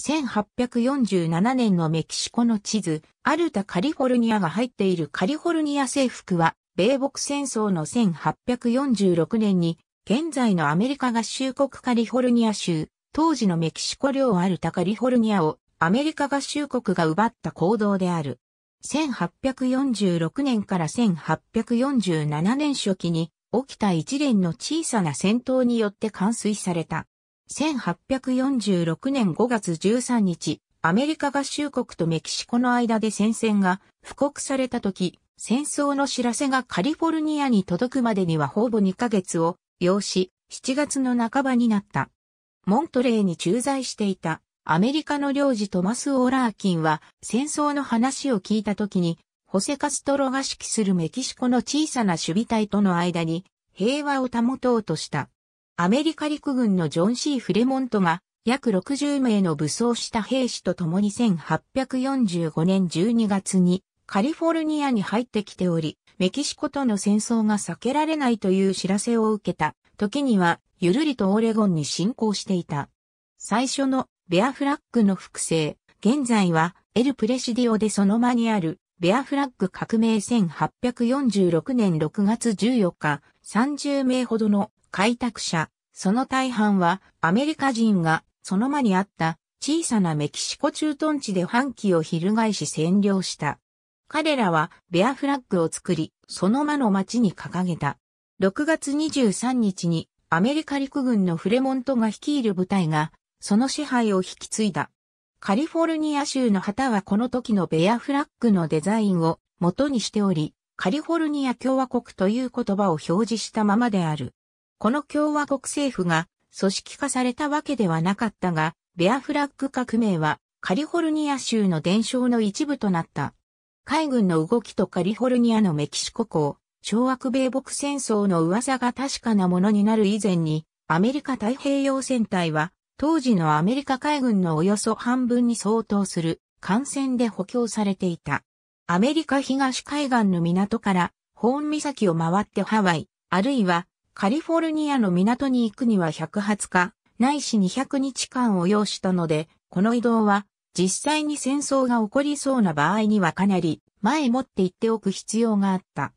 1847年のメキシコの地図、アルタカリフォルニアが入っているカリフォルニア征服は、米北戦争の1846年に、現在のアメリカ合衆国カリフォルニア州、当時のメキシコ領アルタカリフォルニアをアメリカ合衆国が奪った行動である。1846年から1847年初期に起きた一連の小さな戦闘によって冠水された。1846年5月13日、アメリカ合衆国とメキシコの間で戦線が布告された時、戦争の知らせがカリフォルニアに届くまでにはほぼ2ヶ月を要し、7月の半ばになった。モントレーに駐在していたアメリカの領事トマス・オーラーキンは戦争の話を聞いた時に、ホセカストロが指揮するメキシコの小さな守備隊との間に平和を保とうとした。アメリカ陸軍のジョン・シー・フレモントが約60名の武装した兵士と共に1845年12月にカリフォルニアに入ってきており、メキシコとの戦争が避けられないという知らせを受けた時にはゆるりとオレゴンに侵攻していた。最初のベアフラッグの複製、現在はエルプレシディオでその間にあるベアフラッグ革命1846年6月14日、30名ほどの開拓者、その大半はアメリカ人がその間にあった小さなメキシコ駐屯地で反旗を翻し占領した。彼らはベアフラッグを作り、その間の町に掲げた。6月23日にアメリカ陸軍のフレモントが率いる部隊がその支配を引き継いだ。カリフォルニア州の旗はこの時のベアフラッグのデザインを元にしており、カリフォルニア共和国という言葉を表示したままである。この共和国政府が組織化されたわけではなかったが、ベアフラッグ革命はカリフォルニア州の伝承の一部となった。海軍の動きとカリフォルニアのメキシコ港、掌握米北戦争の噂が確かなものになる以前に、アメリカ太平洋戦隊は、当時のアメリカ海軍のおよそ半分に相当する艦船で補強されていた。アメリカ東海岸の港から、ホーン岬を回ってハワイ、あるいはカリフォルニアの港に行くには120日、ないし200日間を要したので、この移動は実際に戦争が起こりそうな場合にはかなり前もって言っておく必要があった。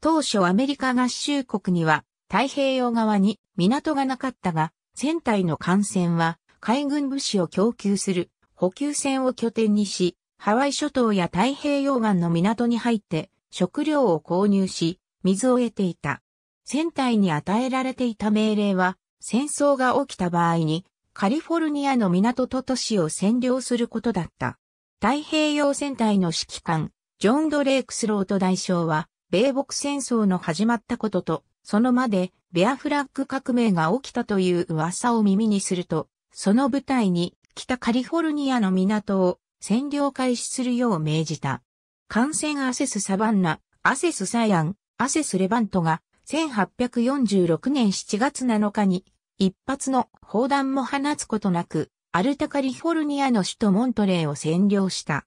当初アメリカ合衆国には太平洋側に港がなかったが、船体の艦船は海軍物資を供給する補給船を拠点にし、ハワイ諸島や太平洋岸の港に入って食料を購入し、水を得ていた。船体に与えられていた命令は、戦争が起きた場合に、カリフォルニアの港と都市を占領することだった。太平洋戦隊の指揮官、ジョン・ドレイクスロート大将は、米北戦争の始まったことと、そのまで、ベアフラッグ革命が起きたという噂を耳にすると、その部隊に北カリフォルニアの港を占領開始するよう命じた。艦船アセスサバンナ、アセスサイアン、アセスレバントが1846年7月7日に、一発の砲弾も放つことなく、アルタカリフォルニアの首都モントレーを占領した。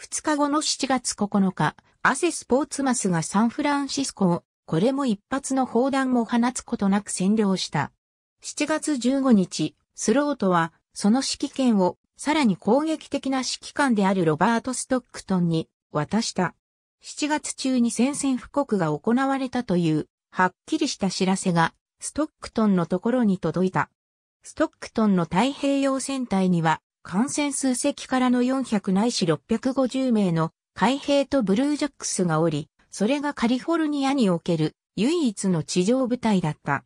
2日後の7月9日、アセスポーツマスがサンフランシスコを、これも一発の砲弾も放つことなく占領した。7月15日、スロートは、その指揮権を、さらに攻撃的な指揮官であるロバート・ストックトンに渡した。7月中に宣戦布告が行われたというはっきりした知らせが、ストックトンのところに届いた。ストックトンの太平洋戦隊には、感染数隻からの400ないし650名の海兵とブルージャックスがおり、それがカリフォルニアにおける唯一の地上部隊だった。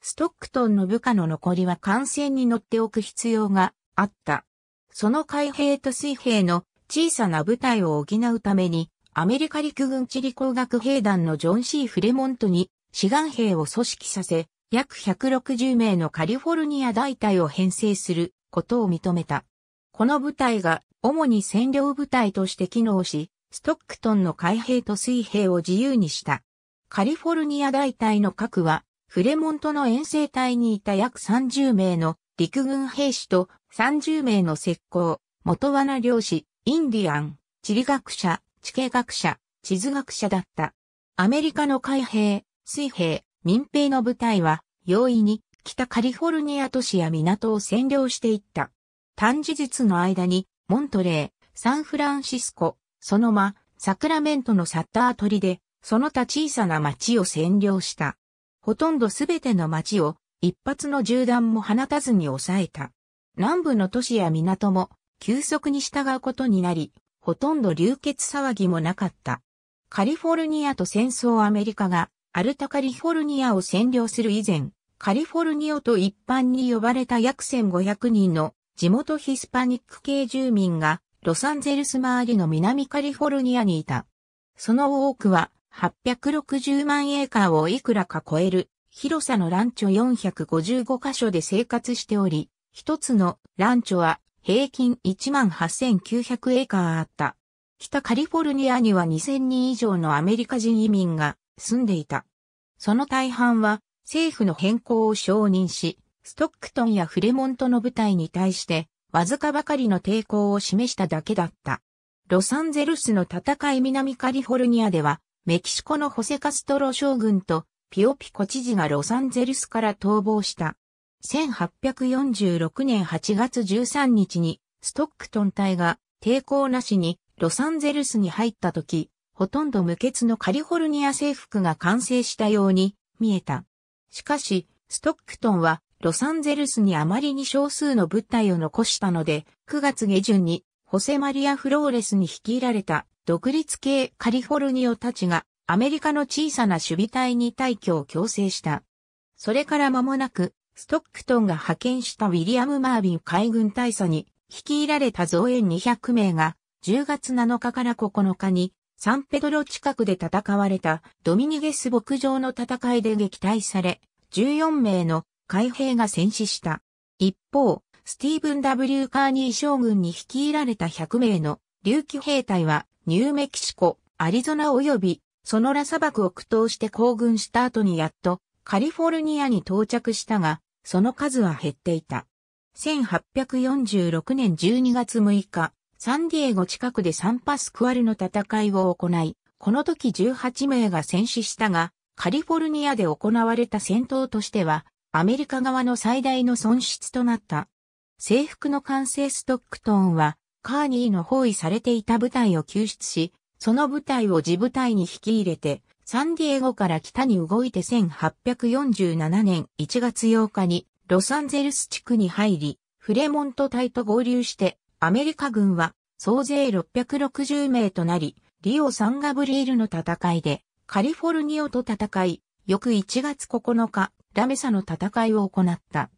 ストックトンの部下の残りは艦船に乗っておく必要があった。その海兵と水兵の小さな部隊を補うために、アメリカ陸軍地理工学兵団のジョン・シー・フレモントに志願兵を組織させ、約160名のカリフォルニア大隊を編成することを認めた。この部隊が主に占領部隊として機能し、ストックトンの海兵と水兵を自由にした。カリフォルニア大隊の核は、フレモントの遠征隊にいた約30名の陸軍兵士と30名の石膏、元罠漁師、インディアン、地理学者、地形学者、地図学者だった。アメリカの海兵、水兵、民兵の部隊は、容易に北カリフォルニア都市や港を占領していった。短時日の間に、モントレー、サンフランシスコ、その間、サクラメントのサッター取りで、その他小さな町を占領した。ほとんどすべての町を一発の銃弾も放たずに抑えた。南部の都市や港も急速に従うことになり、ほとんど流血騒ぎもなかった。カリフォルニアと戦争アメリカがアルタカリフォルニアを占領する以前、カリフォルニオと一般に呼ばれた約1500人の地元ヒスパニック系住民がロサンゼルス周りの南カリフォルニアにいた。その多くは860万エーカーをいくらか超える広さのランチョ455箇所で生活しており、一つのランチョは平均18,900エーカーあった。北カリフォルニアには2000人以上のアメリカ人移民が住んでいた。その大半は政府の変更を承認し、ストックトンやフレモントの部隊に対してわずかばかりの抵抗を示しただけだった。ロサンゼルスの戦い南カリフォルニアでは、メキシコのホセカストロ将軍とピオピコ知事がロサンゼルスから逃亡した。1846年8月13日にストックトン隊が抵抗なしにロサンゼルスに入った時、ほとんど無欠のカリフォルニア征服が完成したように見えた。しかし、ストックトンはロサンゼルスにあまりに少数の物体を残したので、9月下旬にホセマリア・フローレスに率いられた独立系カリフォルニオたちがアメリカの小さな守備隊に退去を強制した。それから間もなく、ストックトンが派遣したウィリアム・マービン海軍大佐に率いられた増援200名が10月7日から9日にサンペドロ近くで戦われたドミニゲス牧場の戦いで撃退され、14名の海兵が戦死した。一方、スティーブン・ W・ カーニー将軍に率いられた100名の琉球兵隊はニューメキシコ、アリゾナ及びソノラ砂漠を苦闘して行軍した後にやっとカリフォルニアに到着したが、その数は減っていた。1846年12月6日、サンディエゴ近くでサンパスクワルの戦いを行い、この時18名が戦死したが、カリフォルニアで行われた戦闘としては、アメリカ側の最大の損失となった。制服の完成ストックトーンは、カーニーの包囲されていた部隊を救出し、その部隊を自部隊に引き入れて、サンディエゴから北に動いて1847年1月8日にロサンゼルス地区に入り、フレモント隊と合流してアメリカ軍は総勢660名となり、リオ・サンガブリエルの戦いでカリフォルニオと戦い、翌1月9日、ラメサの戦いを行った。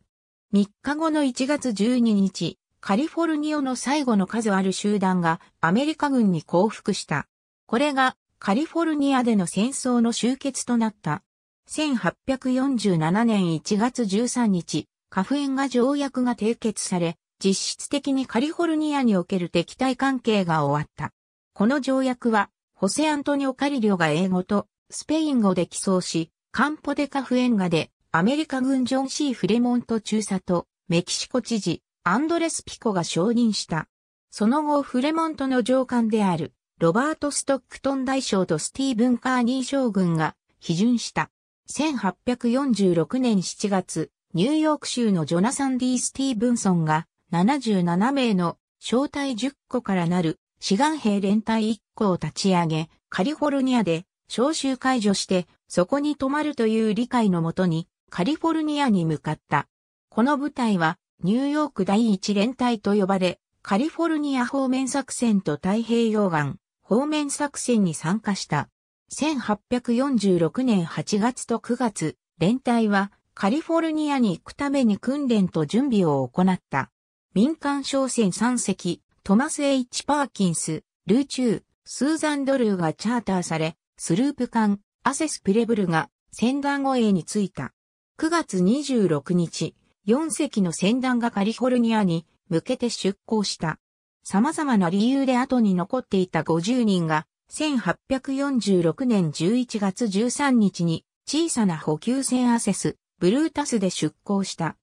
3日後の1月12日、カリフォルニオの最後の数ある集団がアメリカ軍に降伏した。これがカリフォルニアでの戦争の終結となった。1847年1月13日、カフエンガ条約が締結され、実質的にカリフォルニアにおける敵対関係が終わった。この条約は、ホセアントニオ・カリリョが英語とスペイン語で起草し、カンポデカフエンガでアメリカ軍ジョン・シー・フレモント中佐とメキシコ知事アンドレス・ピコが承認した。その後フレモントの上官であるロバート・ストックトン大将とスティーブン・カーニー将軍が批准した。1846年7月、ニューヨーク州のジョナサン・ディ・スティーブンソンが77名の小隊10個からなる志願兵連隊1個を立ち上げ、カリフォルニアで招集解除して、そこに泊まるという理解のもとに、カリフォルニアに向かった。この部隊は、ニューヨーク第一連隊と呼ばれ、カリフォルニア方面作戦と太平洋岸方面作戦に参加した。1846年8月と9月、連隊はカリフォルニアに行くために訓練と準備を行った。民間商船3隻、トマス・ H・ パーキンス、ルーチュー、スーザン・ドルーがチャーターされ、スループ艦、アセス・プレブルが、船団護衛に着いた。9月26日、4隻の船団がカリフォルニアに向けて出港した。様々な理由で後に残っていた50人が、1846年11月13日に小さな補給船アセス、ブルータスで出港した。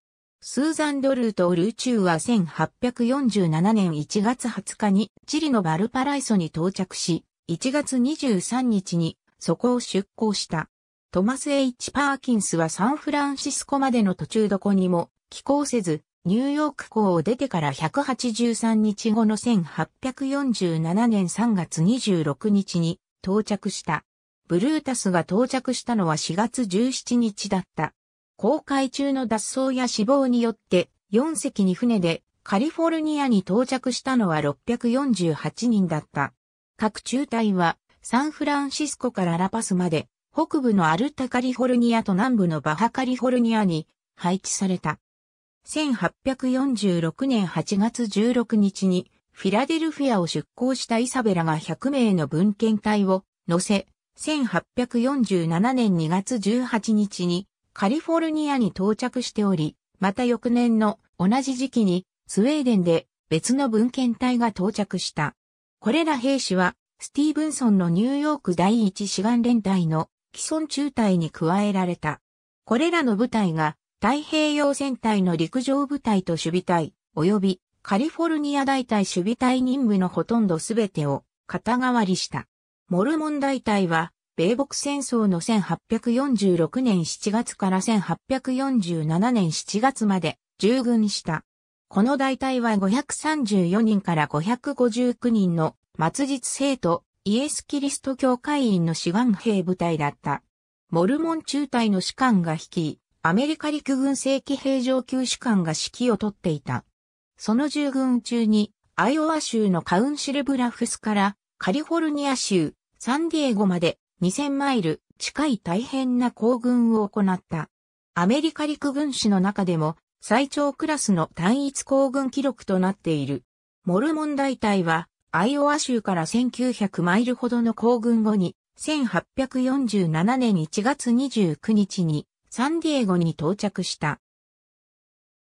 スーザン・ドルーとルーチューは1847年1月20日にチリのバルパライソに到着し、1月23日にそこを出港した。トマス・ H・ パーキンスはサンフランシスコまでの途中どこにも寄港せず、ニューヨーク港を出てから183日後の1847年3月26日に到着した。ブルータスが到着したのは4月17日だった。航海中の脱走や死亡によって、4隻に船でカリフォルニアに到着したのは648人だった。各中隊はサンフランシスコからラパスまで北部のアルタカリフォルニアと南部のバハカリフォルニアに配置された。1846年8月16日にフィラデルフィアを出港したイサベラが100名の文献隊を乗せ、1847年2月18日にカリフォルニアに到着しており、また翌年の同じ時期にスウェーデンで別の文献隊が到着した。これら兵士はスティーブンソンのニューヨーク第一志願連隊の既存中隊に加えられた。これらの部隊が太平洋戦隊の陸上部隊と守備隊、及びカリフォルニア大隊守備隊任務のほとんどすべてを肩代わりした。モルモン大隊は米国戦争の1846年7月から1847年7月まで従軍した。この大隊は534人から559人の末日生徒イエス・キリスト教会員の志願兵部隊だった。モルモン中隊の士官が率い、アメリカ陸軍正規兵上級士官が指揮を取っていた。その従軍中に、アイオワ州のカウンシルブラフスからカリフォルニア州、サンディエゴまで2000マイル近い大変な行軍を行った。アメリカ陸軍史の中でも最長クラスの単一行軍記録となっている。モルモン大隊はアイオワ州から1900マイルほどの行軍後に1847年1月29日にサンディエゴに到着した。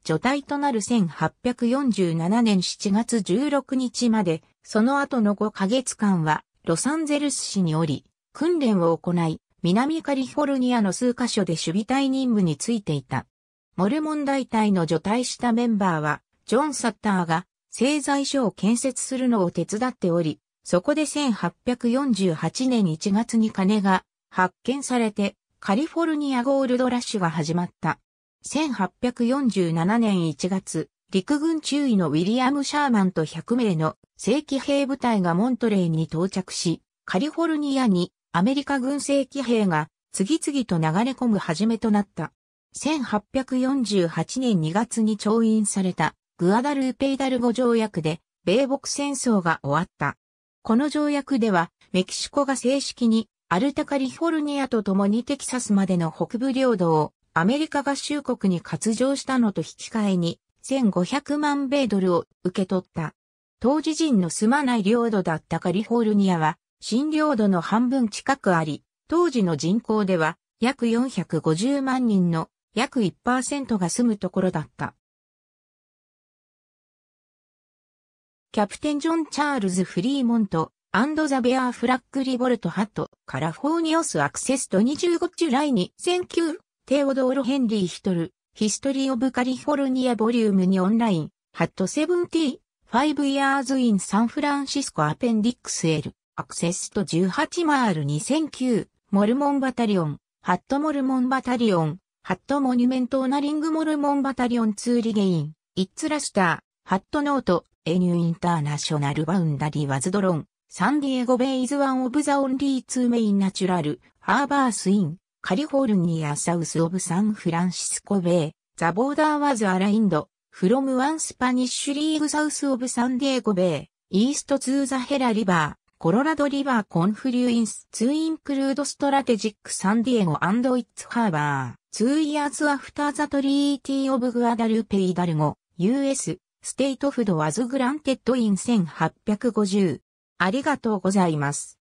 除隊となる1847年7月16日まで、その後の5ヶ月間はロサンゼルス市におり、訓練を行い、南カリフォルニアの数カ所で守備隊任務についていた。モルモン大隊の除隊したメンバーは、ジョン・サッターが製材所を建設するのを手伝っており、そこで1848年1月に金が発見されて、カリフォルニアゴールドラッシュが始まった。1847年1月、陸軍中尉のウィリアム・シャーマンと100名の正規兵部隊がモントレーに到着し、カリフォルニアにアメリカ軍政騎兵が次々と流れ込む始めとなった。1848年2月に調印されたグアダルーペイダルゴ条約で米北戦争が終わった。この条約ではメキシコが正式にアルタカリフォルニアと共にテキサスまでの北部領土をアメリカ合衆国に割譲したのと引き換えに1500万米ドルを受け取った。当時人の住まない領土だったカリフォルニアは診療度の半分近くあり、当時の人口では約450万人の約1%が住むところだった。キャプテン・ジョン・チャールズ・フリーモント、アンド・ザ・ベアー・フラッグ・リボルト・ハット、カラフォーニオス・アクセスト25ジュライに19、テオドール・ヘンリー・ヒトル、ヒストリー・オブ・カリフォルニア・ボリュームにオンライン、ハット・セブンティー、ファイブ・イヤーズ・イン・サンフランシスコ・アペンディックス・エル。アクセスと18マール2009、モルモンバタリオン、ハットモルモンバタリオン、ハットモニュメントオナリングモルモンバタリオンツーリゲイン、イッツラスター、ハットノート、エニューインターナショナルバウンダリーワズドロン、サンディエゴベイズワンオブザオンリーツーメインナチュラル、ハーバースイン、カリフォルニアサウスオブサンフランシスコベイ、ザボーダーワズアラインド、フロムワンスパニッシュリーグサウスオブサンディエゴベイ、イーストツーザヘラリバー、コロラドリバーコンフリュインスツーインクルードストラテジックサンディエゴアンドイッツハーバー、ツーイヤーズアフターザトリーティーオブグアダルペイダルゴ、US、ステイトフドワズグランテッドイン1850。ありがとうございます。